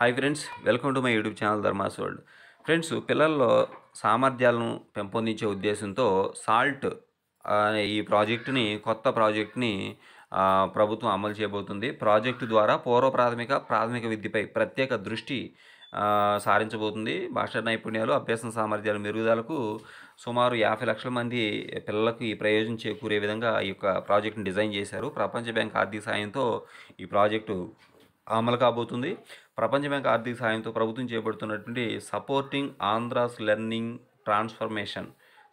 hi friends welcome to my YouTube channel Dharma's world friends పిల్లల్లో సామర్థ్యాలను పెంపొందించే ఉద్దేశంతో సాల్ట్ ఈ ప్రాజెక్టుని కొత్త ప్రాజెక్టుని ప్రభుత్వం అమలు చేయబోతుంది ప్రాజెక్టు ద్వారా పూర్వ ప్రాథమిక ప్రాథమిక విద్యపై ప్రత్యేక దృష్టి సారించబోతుంది భాషా నైపుణ్యాలు అభ్యాసం సామర్థ్యాలు మెరుగుదలకు సుమారు యాభై లక్షల మంది పిల్లలకు ఈ ప్రయోజనం చేకూరే విధంగా ఈ యొక్క ప్రాజెక్టును డిజైన్ చేశారు ప్రపంచ బ్యాంక్ ఆర్థిక సాయంతో ఈ ప్రాజెక్టు అమలు కాబోతుంది ప్రపంచ బ్యాంక్ ఆర్థిక సాయంతో ప్రభుత్వం చేపడుతున్నటువంటి supporting Andhra's learning transformation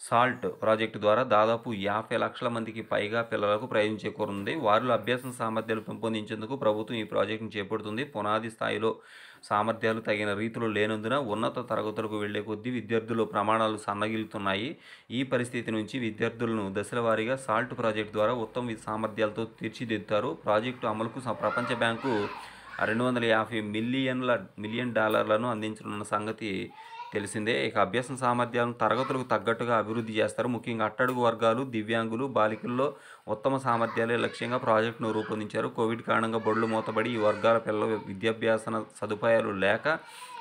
SALT project ద్వారా దాదాపు యాభై లక్షల మందికి పైగా పిల్లలకు ప్రయోజనం చేకూరుంది వారిలో అభ్యాసం సామర్థ్యాలు పెంపొందించేందుకు ప్రభుత్వం ఈ ప్రాజెక్టును చేపడుతుంది పునాది స్థాయిలో సామర్థ్యాలు తగిన రీతిలో లేనందున ఉన్నత తరగతులకు వెళ్లే కొద్దీ విద్యార్థుల ప్రమాణాలు సన్నగిలుతున్నాయి ఈ పరిస్థితి నుంచి విద్యార్థులను దశల వారీగా సాల్ట్ ప్రాజెక్టు ద్వారా ఉత్తమ సామర్థ్యాలతో తీర్చిదిద్దుతారు ప్రాజెక్టు అమలుకు ప్రపంచ బ్యాంకు రెండు వందల యాభై మిలియన్ల మిలియన్ డాలర్లను అందించనున్న సంగతి తెలిసిందే ఇక అభ్యాస సామర్థ్యాలను తరగతులకు తగ్గట్టుగా అభివృద్ధి చేస్తారు ముఖ్యంగా అట్టడుగు వర్గాలు దివ్యాంగులు బాలికల్లో ఉత్తమ సామర్థ్యాలే లక్ష్యంగా ప్రాజెక్టును రూపొందించారు కోవిడ్ కారణంగా బొడ్లు మూతబడి ఈ వర్గాల పిల్లలు విద్యాభ్యాసన సదుపాయాలు లేక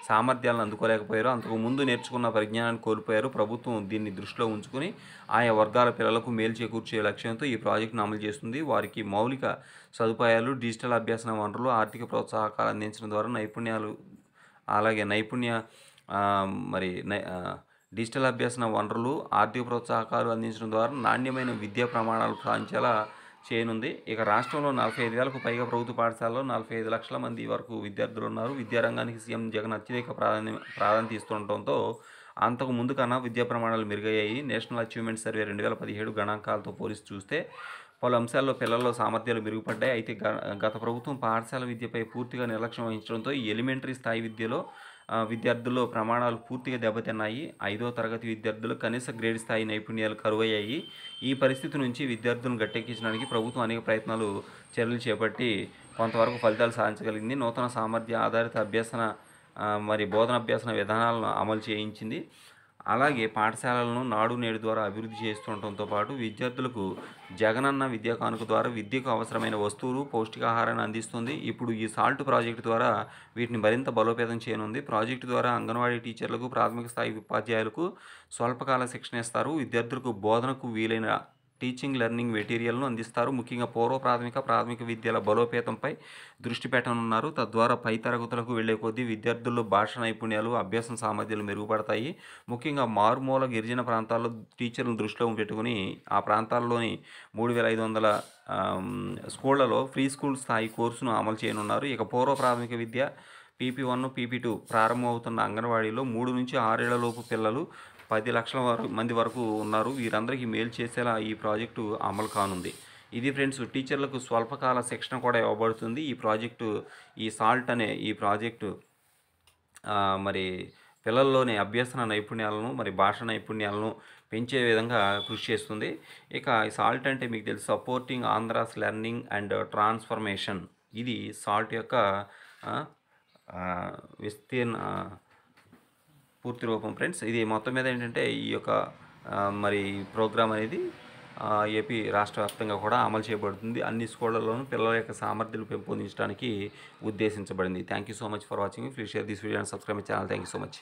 సామర్థ్యాలను అందుకోలేకపోయారు అంతకు ముందు నేర్చుకున్న పరిజ్ఞానాన్ని కోల్పోయారు ప్రభుత్వం దీన్ని దృష్టిలో ఉంచుకుని ఆయా వర్గాల పిల్లలకు మేలు చేకూర్చే లక్ష్యంతో ఈ ప్రాజెక్టును అమలు చేస్తుంది వారికి మౌలిక సదుపాయాలు డిజిటల్ అభ్యాసన వనరులు ఆర్థిక ప్రోత్సాహకాలు అందించడం ద్వారా నైపుణ్యాలు అలాగే నైపుణ్య మరి డిజిటల్ అభ్యాసన వనరులు ఆర్థిక ప్రోత్సాహకాలు అందించడం ద్వారా నాణ్యమైన విద్యా ప్రమాణాలు సాధించేలా చేయనుంది ఇక రాష్ట్రంలో నలభై ఐదు వేలకు పైగా ప్రభుత్వ పాఠశాలలో నలభై ఐదు లక్షల మంది వరకు విద్యార్థులు ఉన్నారు విద్యారంగానికి సీఎం జగన్ అత్యధిక ప్రాధాన్య ప్రాధాన్యత ఇస్తుండటంతో అంతకు ముందు కన్నా విద్యా ప్రమాణాలు మెరుగయ్యాయి నేషనల్ అచీవ్మెంట్ సర్వే రెండు వేల పదిహేడు గణాంకాలతో పోలిసి చూస్తే పలు అంశాల్లో పిల్లల్లో సామర్థ్యాలు మెరుగుపడ్డాయి అయితే గత ప్రభుత్వం పాఠశాల విద్యపై పూర్తిగా నిర్లక్ష్యం వహించడంతో ఎలిమెంటరీ స్థాయి విద్యలో విద్యార్థుల్లో ప్రమాణాలు పూర్తిగా దెబ్బతిన్నాయి ఐదో తరగతి విద్యార్థులు కనీస గ్రేడ్ స్థాయి నైపుణ్యాలు కరువయ్యాయి ఈ పరిస్థితి నుంచి విద్యార్థులను గట్టెక్కించడానికి ప్రభుత్వం అనేక ప్రయత్నాలు చర్యలు చేపట్టి కొంతవరకు ఫలితాలు సాధించగలిగింది నూతన సామర్థ్య ఆధారిత అభ్యసన మరి బోధన అభ్యాసన విధానాలను అమలు చేయించింది అలాగే పాఠశాలలను నాడు నేడు ద్వారా అభివృద్ధి చేస్తుండటంతో పాటు విద్యార్థులకు జగనన్న విద్యా కానుక ద్వారా విద్యకు అవసరమైన వస్తువులు పౌష్టికాహారాన్ని అందిస్తుంది ఇప్పుడు ఈ సాల్ట్ ప్రాజెక్టు ద్వారా వీటిని మరింత బలోపేతం చేయనుంది ప్రాజెక్టు ద్వారా అంగన్వాడీ టీచర్లకు ప్రాథమిక స్థాయి ఉపాధ్యాయులకు స్వల్పకాల శిక్షణ ఇస్తారు విద్యార్థులకు బోధనకు వీలైన టీచింగ్ లెర్నింగ్ మెటీరియల్ను అందిస్తారు ముఖ్యంగా పూర్వ ప్రాథమిక ప్రాథమిక విద్యల బలోపేతంపై దృష్టి పెట్టనున్నారు తద్వారా పై తరగతులకు వెళ్లే కొద్దీ విద్యార్థుల్లో భాష నైపుణ్యాలు అభ్యాసం సామర్థ్యాలు మెరుగుపడతాయి ముఖ్యంగా మారుమూల గిరిజన ప్రాంతాల్లో టీచర్లను దృష్టిలో పెట్టుకుని ఆ ప్రాంతాల్లోని మూడు వేల ఐదు వందల స్కూళ్లలో ఫ్రీ స్కూల్ స్థాయి కోర్సును అమలు చేయనున్నారు ఇక పూర్వ ప్రాథమిక విద్య పీపీ వన్ పీపీ టూ ప్రారంభమవుతున్న అంగన్వాడీలో మూడు నుంచి ఆరేళ్లలోపు పిల్లలు పది లక్షల వరకు మంది వరకు ఉన్నారు వీరందరికీ మేలు చేసేలా ఈ ప్రాజెక్టు అమలు కానుంది ఇది ఫ్రెండ్స్ టీచర్లకు స్వల్పకాల శిక్షణ కూడా ఇవ్వబడుతుంది ఈ ప్రాజెక్టు ఈ సాల్ట్ అనే ఈ ప్రాజెక్టు మరి పిల్లల్లోని అభ్యసన నైపుణ్యాలను మరి భాష నైపుణ్యాలను పెంచే విధంగా కృషి చేస్తుంది ఇక సాల్ట్ అంటే మీకు తెలుసు supporting Andhra's learning and transformation ఇది సాల్ట్ యొక్క విస్తీర్ణ పూర్తి రూపం ఫ్రెండ్స్ ఇది మొత్తం మీద ఏంటంటే ఈ యొక్క మరి ప్రోగ్రామ్ అనేది ఏపీ రాష్ట్ర వ్యాప్తంగా కూడా అమలు చేయబడుతుంది అన్ని స్కూళ్ళలోనూ పిల్లల యొక్క సామర్థ్యాలు పెంపొందించడానికి ఉద్దేశించబడింది thank you so much for watching please share this video and subscribe my channel thank you so much